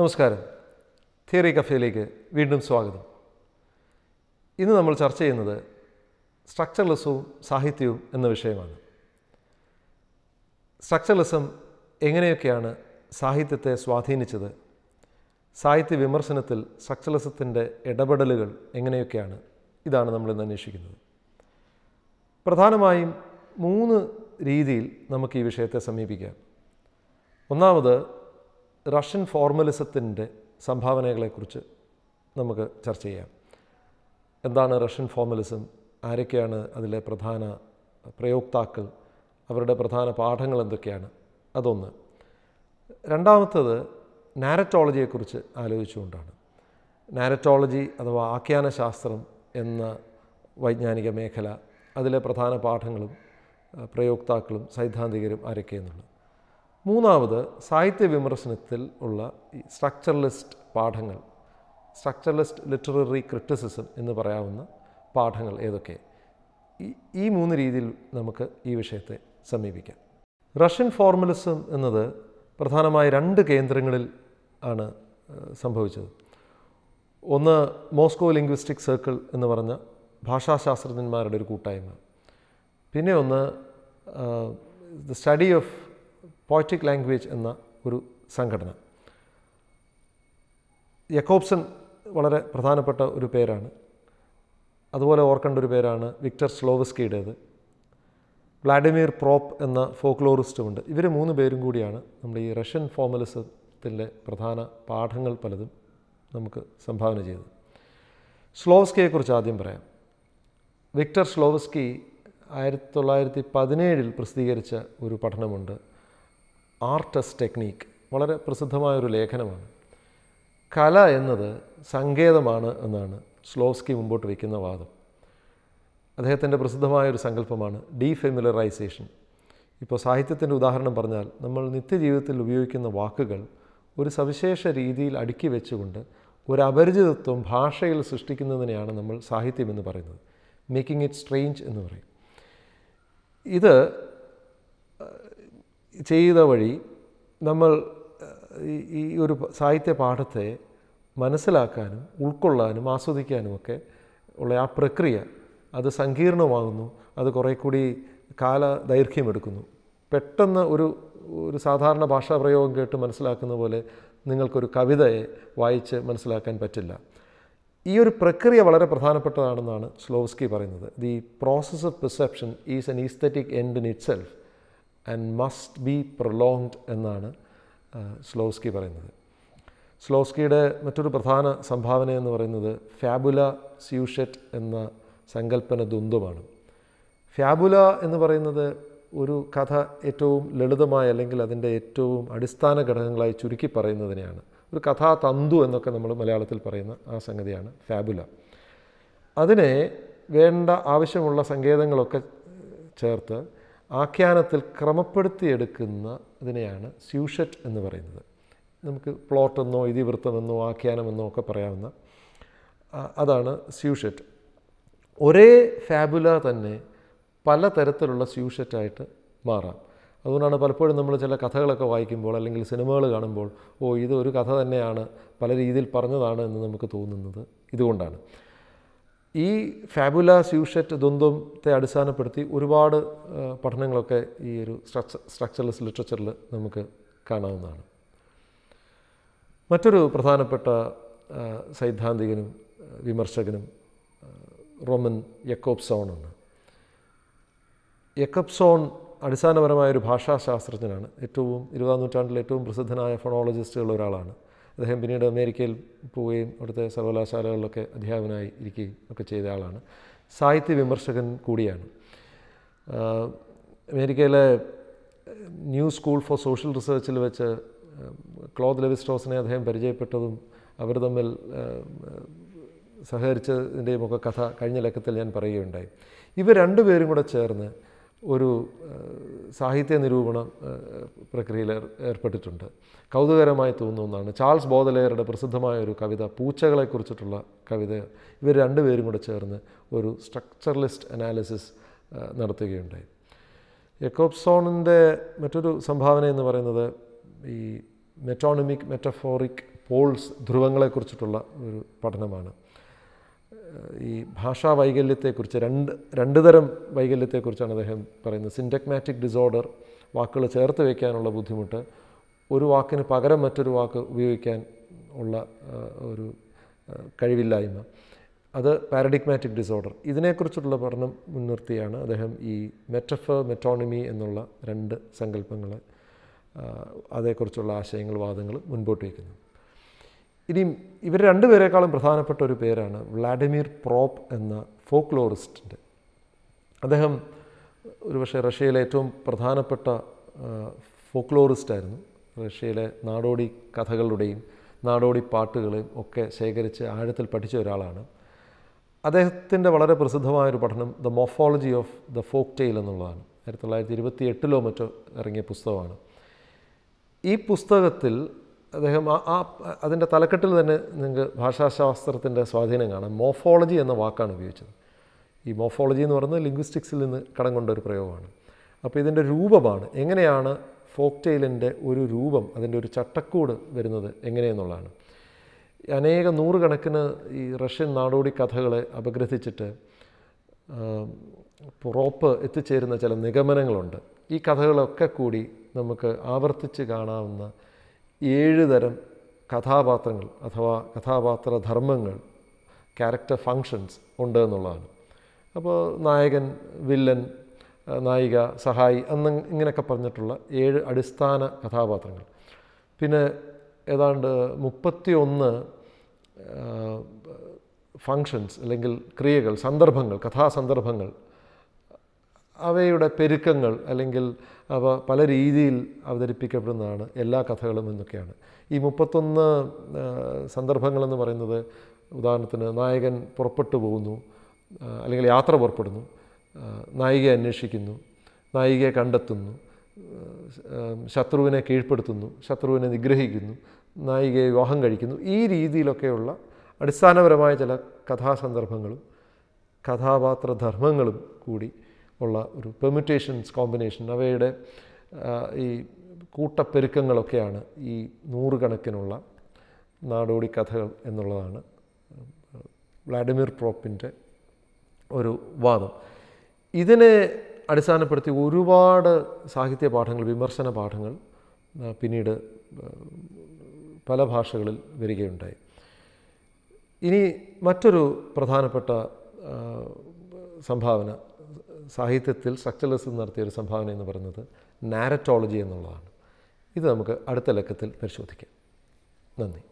നമസ്കാരം തിയറി കഫേയിലേക്ക് വീണ്ടും സ്വാഗതം ഇന്ന് നമ്മൾ ചർച്ച ചെയ്യുന്നത് സ്ട്രക്ചറലിസവും സാഹിത്യവും എന്ന വിഷയമാണ് സ്ട്രക്ചറലിസം എങ്ങനെയൊക്കെയാണ് സാഹിത്യത്തെ സ്വാധീനിച്ചത് സാഹിത്യ വിമർശനത്തിൽ സ്ട്രക്ചറലിസത്തിൻ്റെ ഇടപെടലുകൾ എങ്ങനെയൊക്കെയാണ് ഇതാണ് നമ്മൾ ഇന്ന് അന്വേഷിക്കുന്നത് പ്രധാനമായും മൂന്ന് രീതിയിൽ നമുക്ക് ഈ വിഷയത്തെ സമീപിക്കാം ഒന്നാമത് റഷ്യൻ ഫോർമലിസത്തിൻ്റെ സംഭാവനകളെക്കുറിച്ച് നമുക്ക് ചർച്ച ചെയ്യാം എന്താണ് റഷ്യൻ ഫോർമലിസം ആരൊക്കെയാണ് അതിലെ പ്രധാന പ്രയോക്താക്കൾ അവരുടെ പ്രധാന പാഠങ്ങൾ എന്തൊക്കെയാണ് അതൊന്ന് രണ്ടാമത്തത് നാരറ്റോളജിയെക്കുറിച്ച് ആലോചിച്ചുകൊണ്ടാണ് നാരറ്റോളജി അഥവാ ആഖ്യാനശാസ്ത്രം എന്ന വൈജ്ഞാനിക മേഖല അതിലെ പ്രധാന പാഠങ്ങളും പ്രയോക്താക്കളും സൈദ്ധാന്തികരും ആരൊക്കെയെന്നുള്ളത് മൂന്നാമത് സാഹിത്യ വിമർശനത്തിൽ ഉള്ള സ്ട്രക്ചറലിസ്റ്റ് പാഠങ്ങൾ സ്ട്രക്ചറലിസ്റ്റ് ലിറ്റററി ക്രിറ്റിസിസം എന്ന് പറയാവുന്ന പാഠങ്ങൾ ഏതൊക്കെ ഈ മൂന്ന് രീതിയിൽ നമുക്ക് ഈ വിഷയത്തെ സമീപിക്കാം റഷ്യൻ ഫോർമലിസം എന്നത് പ്രധാനമായി രണ്ട് കേന്ദ്രങ്ങളിൽ ആണ് സംഭവിച്ചത് ഒന്ന് മോസ്കോ ലിംഗ്വിസ്റ്റിക് സർക്കിൾ എന്ന് പറഞ്ഞ ഭാഷാശാസ്ത്രജ്ഞന്മാരുടെ ഒരു കൂട്ടായ്മ പിന്നെ ഒന്ന് the study of poetic language എന്ന ഒരു സംഘടന യക്കോബ്സൺ വളരെ പ്രധാനപ്പെട്ട ഒരു പേരാണ് അതുപോലെ ഓർക്കേണ്ട ഒരു പേരാണ് വിക്ടർ സ്ലോവസ്കിയുടേത് വ്ളാഡിമീർ പ്രോപ്പ് എന്ന ഫോക്ലോറിസ്റ്റുമുണ്ട് ഇവർ മൂന്ന് പേരും കൂടിയാണ് നമ്മുടെ ഈ റഷ്യൻ ഫോമലിസത്തിൻ്റെ പ്രധാന പാഠങ്ങൾ പലതും നമുക്ക് സംഭാവന ചെയ്തത് സ്ലോവസ്കിയെക്കുറിച്ച് ആദ്യം പറയാം വിക്ടർ സ്ലോവസ്കി ആയിരത്തി തൊള്ളായിരത്തി പതിനേഴിൽ പ്രസിദ്ധീകരിച്ച ഒരു പഠനമുണ്ട് ആർട്ടസ് ടെക്നീക്ക് വളരെ പ്രസിദ്ധമായൊരു ലേഖനമാണ് കല എന്നത് സങ്കേതമാണ് എന്നാണ് സ്ലോവ്സ്കി മുമ്പോട്ട് വയ്ക്കുന്ന വാദം അദ്ദേഹത്തിൻ്റെ പ്രസിദ്ധമായൊരു സങ്കല്പമാണ് ഡീഫെമിലറൈസേഷൻ ഇപ്പോൾ സാഹിത്യത്തിൻ്റെ ഉദാഹരണം പറഞ്ഞാൽ നമ്മൾ നിത്യജീവിതത്തിൽ ഉപയോഗിക്കുന്ന വാക്കുകൾ ഒരു സവിശേഷ രീതിയിൽ അടുക്കി വെച്ചുകൊണ്ട് ഒരു അപരിചിതത്വം ഭാഷയിൽ സൃഷ്ടിക്കുന്നതിനെയാണ് നമ്മൾ സാഹിത്യം എന്ന് പറയുന്നത് മേക്കിംഗ് ഇറ്റ് സ്ട്രെയിഞ്ച് എന്ന് പറയും ഇത് ചെയ്ത വഴി നമ്മൾ ഈ ഒരു സാഹിത്യ പാഠത്തെ മനസ്സിലാക്കാനും ഉൾക്കൊള്ളാനും ആസ്വദിക്കാനുമൊക്കെ ഉള്ള ആ പ്രക്രിയ അത് സങ്കീർണമാകുന്നു അത് കുറേ കൂടി കാല ദൈർഘ്യമെടുക്കുന്നു പെട്ടെന്ന് ഒരു ഒരു സാധാരണ ഭാഷാ പ്രയോഗം കേട്ട് മനസ്സിലാക്കുന്ന പോലെ നിങ്ങൾക്കൊരു കവിതയെ വായിച്ച് മനസ്സിലാക്കാൻ പറ്റില്ല ഈ ഒരു പ്രക്രിയ വളരെ പ്രധാനപ്പെട്ടതാണെന്നാണ് സ്ലോവ്സ്കി പറയുന്നത് the process of perception is an aesthetic end in itself and must be prolonged എന്നാണ് സ്ലോസ്കി പറയുന്നത് സ്ലോസ്കിയുടെ മറ്റൊരു പ്രധാന സംഭാവന എന്ന് പറയുന്നത് ഫാബുല സ്യൂഷെറ്റ് എന്ന സങ്കല്പന ദ്വന്ദ്വമാണ് ഫാബുല എന്ന് പറയുന്നത് ഒരു കഥ ഏറ്റവും ലളിതമായ അല്ലെങ്കിൽ അതിൻ്റെ ഏറ്റവും അടിസ്ഥാന ഘടകങ്ങളായി ചുരുക്കി പറയുന്നതിനെയാണ് ഒരു കഥാതന്തു എന്നൊക്കെ നമ്മൾ മലയാളത്തിൽ പറയുന്ന ആ സംഗതിയാണ് ഫാബുല അതിനെ വേണ്ട ആവശ്യമുള്ള സങ്കേതങ്ങളൊക്കെ ചേർത്ത് ആഖ്യാനത്തിൽ ക്രമപ്പെടുത്തിയെടുക്കുന്ന ഇതിനെയാണ് സ്യൂഷറ്റ് എന്ന് പറയുന്നത് നമുക്ക് പ്ലോട്ടെന്നോ ഇതിവൃത്തമെന്നോ ആഖ്യാനമെന്നോ ഒക്കെ പറയാവുന്ന അതാണ് സ്യൂഷറ്റ് ഒരേ ഫാബുല തന്നെ പലതരത്തിലുള്ള സ്യൂഷറ്റായിട്ട് മാറാം അതുകൊണ്ടാണ് പലപ്പോഴും നമ്മൾ ചില കഥകളൊക്കെ വായിക്കുമ്പോൾ അല്ലെങ്കിൽ സിനിമകൾ കാണുമ്പോൾ ഓ ഇത് ഒരു കഥ തന്നെയാണ് പല രീതിയിൽ പറഞ്ഞതാണ് എന്ന് നമുക്ക് തോന്നുന്നത് ഇതുകൊണ്ടാണ് ഈ ഫാബുല സ്യൂഷറ്റ് ദ്വന്ദ്വത്തെ അടിസ്ഥാനപ്പെടുത്തി ഒരുപാട് പഠനങ്ങളൊക്കെ ഈ ഒരു സ്ട്രക്ചർ ലിറ്ററേച്ചറിൽ നമുക്ക് കാണാവുന്നതാണ് മറ്റൊരു പ്രധാനപ്പെട്ട സൈദ്ധാന്തികനും വിമർശകനും റോമൻ യക്കോബ്സോണാണ് യക്കോപ്സോൺ അടിസ്ഥാനപരമായ ഒരു ഭാഷാശാസ്ത്രജ്ഞനാണ് ഏറ്റവും ഇരുപതാം നൂറ്റാണ്ടിലെ ഏറ്റവും പ്രസിദ്ധനായ ഫോണോളജിസ്റ്റുകളിൽ ഒരാളാണ് അദ്ദേഹം പിന്നീട് അമേരിക്കയിൽ പോവുകയും അവിടുത്തെ സർവകലാശാലകളിലൊക്കെ അധ്യാപനായി ഇരിക്കുകയും ഒക്കെ ചെയ്ത ആളാണ് സാഹിത്യ വിമർശകൻ കൂടിയാണ് അമേരിക്കയിലെ ന്യൂ സ്കൂൾ ഫോർ സോഷ്യൽ റിസർച്ചിൽ വെച്ച് ക്ലോത്ത് ലെവിസ്റ്റോസിനെ അദ്ദേഹം പരിചയപ്പെട്ടതും അവർ തമ്മിൽ സഹകരിച്ചതിൻ്റെയും ഒക്കെ കഥ കഴിഞ്ഞ ലക്കത്തിൽ ഞാൻ പറയുകയുണ്ടായി ഇവർ രണ്ടുപേരും കൂടെ ചേർന്ന് ഒരു സാഹിത്യ നിരൂപണ പ്രക്രിയയിൽ ഏർപ്പെട്ടിട്ടുണ്ട് കൗതുകരമായി തോന്നുന്നതാണ് ചാൾസ് ബോധലെയറുടെ പ്രസിദ്ധമായ ഒരു കവിത പൂച്ചകളെക്കുറിച്ചിട്ടുള്ള കവിത ഇവർ രണ്ടുപേരും കൂടെ ചേർന്ന് ഒരു സ്ട്രക്ചറലിസ്റ്റ് അനാലിസിസ് നടത്തുകയുണ്ടായി എക്കോപ്സോണിൻ്റെ മറ്റൊരു സംഭാവന എന്ന് പറയുന്നത് ഈ മെറ്റോണമിക് മെറ്റഫോറിക് പോൾസ് ധ്രുവങ്ങളെക്കുറിച്ചിട്ടുള്ള ഒരു പഠനമാണ് ഈ ഭാഷാ വൈകല്യത്തെക്കുറിച്ച് രണ്ട് രണ്ട് തരം വൈകല്യത്തെക്കുറിച്ചാണ് അദ്ദേഹം പറയുന്നത് സിൻറ്റക്മാറ്റിക് ഡിസോർഡർ വാക്കുകൾ ചേർത്ത് വയ്ക്കാനുള്ള ബുദ്ധിമുട്ട് ഒരു വാക്കിന് പകരം മറ്റൊരു വാക്ക് ഉപയോഗിക്കാൻ ഉള്ള ഒരു കഴിവില്ലായ്മ അത് പാരഡിക്മാറ്റിക് ഡിസോർഡർ ഇതിനെക്കുറിച്ചുള്ള പഠനം മുൻനിർത്തിയാണ് അദ്ദേഹം ഈ മെറ്റഫർ മെറ്റോണമി എന്നുള്ള രണ്ട് സങ്കല്പങ്ങൾ അതേക്കുറിച്ചുള്ള ആശയങ്ങൾ വാദങ്ങൾ മുൻപോട്ട് വയ്ക്കുന്നത് ഇനിയും ഇവർ രണ്ടുപേരെക്കാളും പ്രധാനപ്പെട്ട ഒരു പേരാണ് വ്ളാഡിമിർ പ്രോപ്പ് എന്ന ഫോക്ലോറിസ്റ്റിൻ്റെ അദ്ദേഹം ഒരുപക്ഷെ റഷ്യയിലെ ഏറ്റവും പ്രധാനപ്പെട്ട ഫോക്ലോറിസ്റ്റായിരുന്നു റഷ്യയിലെ നാടോടി കഥകളുടെയും നാടോടി പാട്ടുകളെയും ഒക്കെ ശേഖരിച്ച് ആഴത്തിൽ പഠിച്ച ഒരാളാണ് അദ്ദേഹത്തിൻ്റെ വളരെ പ്രസിദ്ധമായൊരു പഠനം the morphology of the folk tale എന്നുള്ളതാണ് ആയിരത്തി തൊള്ളായിരത്തി ഇരുപത്തി എട്ടിലോ മറ്റോ ഇറങ്ങിയ പുസ്തകമാണ് ഈ പുസ്തകത്തിൽ അദ്ദേഹം ആ അതിൻ്റെ തലക്കെട്ടിൽ തന്നെ നിങ്ങൾക്ക് ഭാഷാശാസ്ത്രത്തിൻ്റെ സ്വാധീനം കാണാം മോഫോളജി എന്ന വാക്കാണ് ഉപയോഗിച്ചത് ഈ മോഫോളജി എന്ന് പറയുന്നത് ലിംഗ്വിസ്റ്റിക്സിൽ നിന്ന് കടം കൊണ്ട ഒരു പ്രയോഗമാണ് അപ്പോൾ ഇതിൻ്റെ രൂപമാണ് എങ്ങനെയാണ് ഫോക്ക് ടെയിലിൻ്റെ ഒരു രൂപം അതിൻ്റെ ഒരു ചട്ടക്കൂട് വരുന്നത് എങ്ങനെയെന്നുള്ളതാണ് അനേക നൂറുകണക്കിന് ഈ റഷ്യൻ നാടോടി കഥകളെ അപഗ്രഥിച്ചിട്ട് പുറപ്പ് എത്തിച്ചേരുന്ന ചില നിഗമനങ്ങളുണ്ട് ഈ കഥകളൊക്കെ കൂടി നമുക്ക് ആവർത്തിച്ച് കാണാവുന്ന ഏഴ് തരം കഥാപാത്രങ്ങൾ അഥവാ കഥാപാത്ര ധർമ്മങ്ങൾ ക്യാരക്ടർ ഫങ്ഷൻസ് ഉണ്ട് എന്നുള്ളതാണ് അപ്പോൾ നായകൻ വില്ലൻ നായിക സഹായി അന്ന് ഇങ്ങനെയൊക്കെ പറഞ്ഞിട്ടുള്ള ഏഴ് അടിസ്ഥാന കഥാപാത്രങ്ങൾ പിന്നെ ഏതാണ്ട് മുപ്പത്തി ഒന്ന് ഫങ്ഷൻസ് അല്ലെങ്കിൽ ക്രിയകൾ സന്ദർഭങ്ങൾ കഥാസന്ദർഭങ്ങൾ അവയുടെ പെരുക്കങ്ങൾ അല്ലെങ്കിൽ അവ പല രീതിയിൽ അവതരിപ്പിക്കപ്പെടുന്നതാണ് എല്ലാ കഥകളും എന്നൊക്കെയാണ് ഈ മുപ്പത്തൊന്ന് സന്ദർഭങ്ങളെന്ന് പറയുന്നത് ഉദാഹരണത്തിന് നായകൻ പുറപ്പെട്ടു പോകുന്നു അല്ലെങ്കിൽ യാത്ര പുറപ്പെടുന്നു നായികയെ അന്വേഷിക്കുന്നു നായികയെ കണ്ടെത്തുന്നു ശത്രുവിനെ കീഴ്പ്പെടുത്തുന്നു ശത്രുവിനെ നിഗ്രഹിക്കുന്നു നായികയെ വിവാഹം കഴിക്കുന്നു ഈ രീതിയിലൊക്കെയുള്ള അടിസ്ഥാനപരമായ ചില കഥാസന്ദർഭങ്ങളും കഥാപാത്രധർമ്മങ്ങളും കൂടി ഉള്ള ഒരു പെർമിറ്റേഷൻസ് കോമ്പിനേഷൻ അവയുടെ ഈ കൂട്ടപ്പെരുക്കങ്ങളൊക്കെയാണ് ഈ നൂറുകണക്കിനുള്ള നാടോടി കഥകൾ എന്നുള്ളതാണ് വ്ളാഡിമിർ പ്രോപ്പിൻ്റെ ഒരു വാദം ഇതിനെ അടിസ്ഥാനപ്പെടുത്തി ഒരുപാട് സാഹിത്യ പാഠങ്ങൾ വിമർശന പാഠങ്ങൾ പിന്നീട് പല ഭാഷകളിൽ വരികയുണ്ടായി ഇനി മറ്റൊരു പ്രധാനപ്പെട്ട സംഭാവന സാഹിത്യത്തിൽ സ്ട്രക്ചറലിസം നടത്തിയ ഒരു സംഭാവന എന്ന് പറയുന്നത് നാരറ്റോളജി എന്നുള്ളതാണ് ഇത് നമുക്ക് അടുത്ത ലക്കത്തിൽ പരിശോധിക്കാം നന്ദി